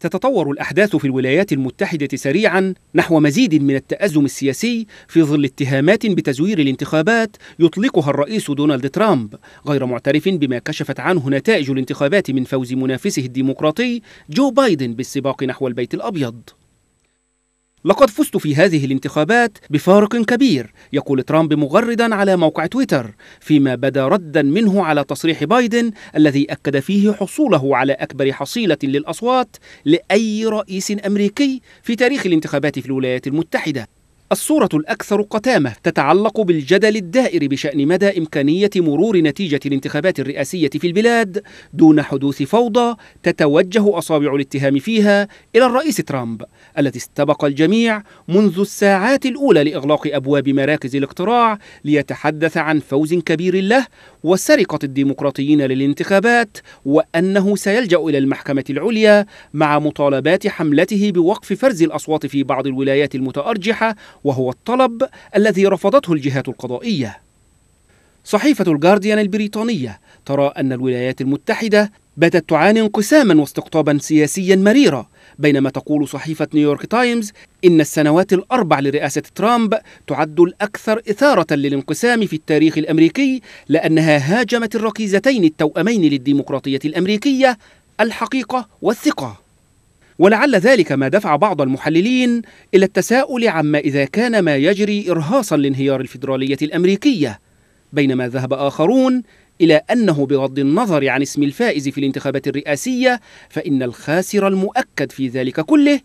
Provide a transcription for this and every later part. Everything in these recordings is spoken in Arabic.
تتطور الأحداث في الولايات المتحدة سريعا نحو مزيد من التأزم السياسي في ظل اتهامات بتزوير الانتخابات يطلقها الرئيس دونالد ترامب غير معترف بما كشفت عنه نتائج الانتخابات من فوز منافسه الديمقراطي جو بايدن بالسباق نحو البيت الأبيض لقد فزت في هذه الانتخابات بفارق كبير يقول ترامب مغردا على موقع تويتر فيما بدا ردا منه على تصريح بايدن الذي اكد فيه حصوله على اكبر حصيله للاصوات لاي رئيس امريكي في تاريخ الانتخابات في الولايات المتحده الصورة الأكثر قتامة تتعلق بالجدل الدائر بشأن مدى إمكانية مرور نتيجة الانتخابات الرئاسية في البلاد دون حدوث فوضى تتوجه أصابع الاتهام فيها إلى الرئيس ترامب الذي استبق الجميع منذ الساعات الأولى لإغلاق أبواب مراكز الاقتراع ليتحدث عن فوز كبير له وسرقة الديمقراطيين للانتخابات وأنه سيلجأ إلى المحكمة العليا مع مطالبات حملته بوقف فرز الأصوات في بعض الولايات المتأرجحة وهو الطلب الذي رفضته الجهات القضائية صحيفة الجارديان البريطانية ترى أن الولايات المتحدة باتت تعاني انقساما واستقطابا سياسيا مريرا بينما تقول صحيفة نيويورك تايمز إن السنوات الأربع لرئاسة ترامب تعد الأكثر إثارة للانقسام في التاريخ الأمريكي لأنها هاجمت الركيزتين التوأمين للديمقراطية الأمريكية الحقيقة والثقة ولعل ذلك ما دفع بعض المحللين إلى التساؤل عما إذا كان ما يجري إرهاصا لانهيار الفيدرالية الأمريكية بينما ذهب آخرون إلى أنه بغض النظر عن اسم الفائز في الانتخابات الرئاسية فإن الخاسر المؤكد في ذلك كله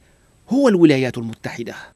هو الولايات المتحدة